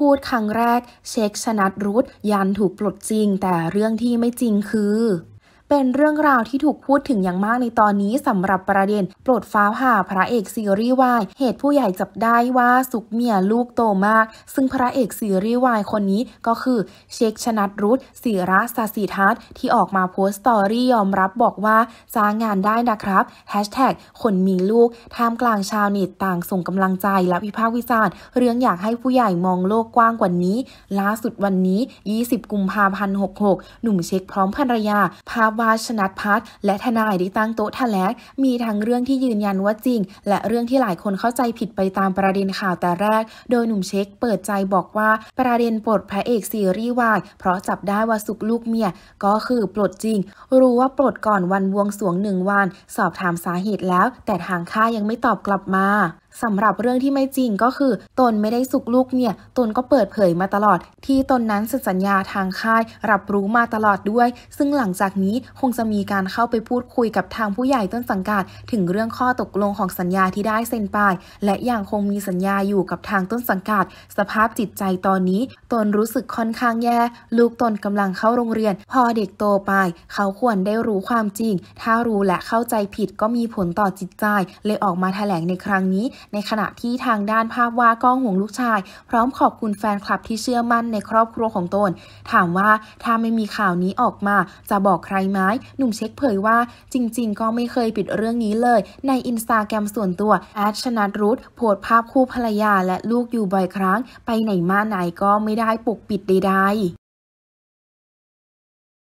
พูดครั้งแรกเช็คชนัดรุทยันถูกปลดจริงแต่เรื่องที่ไม่จริงคือเป็นเรื่องราวที่ถูกพูดถึงอย่างมากในตอนนี้สำหรับประเด็นโปรดฟ้าผ่าพระเอกซีรีส์วายเหตุผู้ใหญ่จับได้ว่าสุกเมียลูกโตมาก ซึ่งพระเอกซีรีส์วายคนนี้ก็คือ เชคชนัดรุตศิระสาสีทัศที่ออกมาโพสต์สตอรี่ยอมรับบอกว่าจ้างงานได้นะครับแฮชแท็กคนมีลูกท่ามกลางชาวเน็ตต่างส่งกำลังใจและวิพากษ์วิจารณ์เรื่องอยากให้ผู้ใหญ่มองโลกกว้างกว่านี้ล่าสุดวันนี้ 20 กุมภาพันธ์66 หนุ่มเชคพร้อมภรรยา ภาพว่าชนัดพัฒและทนายที่ตั้งโต๊ะแถลงมีทั้งเรื่องที่ยืนยันว่าจริง และเรื่องที่หลายคนเข้าใจผิดไปตามประเด็นข่าวแต่แรก โดยหนุ่มเช็คเปิดใจบอกว่าประเด็นปลดพระเอกซีรีส์วายเพราะจับได้ว่าสุกลูกเมียก็คือปลดจริง รู้ว่าปลดก่อนวันบวงสรวงหนึ่งวัน สอบถามสาเหตุแล้ว แต่ทางค่ายังไม่ตอบกลับมาสำหรับเรื่องที่ไม่จริงก็คือ ตนไม่ได้สุกลูกเนี่ย ตนก็เปิดเผยมาตลอด ที่ตนนั้นสัญญาทางค่ายรับรู้มาตลอดด้วย ซึ่งหลังจากนี้คงจะมีการเข้าไปพูดคุยกับทางผู้ใหญ่ต้นสังกัดถึงเรื่องข้อตกลงของสัญญาที่ได้เซ็นไปและอย่างคงมีสัญญาอยู่กับทางต้นสังกัดสภาพจิตใจตอนนี้ ตนรู้สึกค่อนข้างแย่ ลูกตนกำลังเข้าโรงเรียน พอเด็กโตไป เขาควรได้รู้ความจริง ถ้ารู้และเข้าใจผิดก็มีผลต่อจิตใจ เลยออกมาแถลงในครั้งนี้ในขณะที่ทางด้านภาพวาดกงห่วงลูกชาย พร้อมขอบคุณแฟนคลับที่เชื่อมั่นในครอบครัวของตน ถามว่าถ้าไม่มีข่าวนี้ออกมา จะบอกใครไหมหนุ่มเช็คเผยว่า จริงๆ ก็ไม่เคยปิดเรื่องนี้เลย ในอินสตาแกรมส่วนตัวแอดชนะรุธโพสภาพคู่ภรรยาและลูกอยู่บ่อยครั้ง ไปไหนมาไหนก็ไม่ได้ปกปิดใดๆ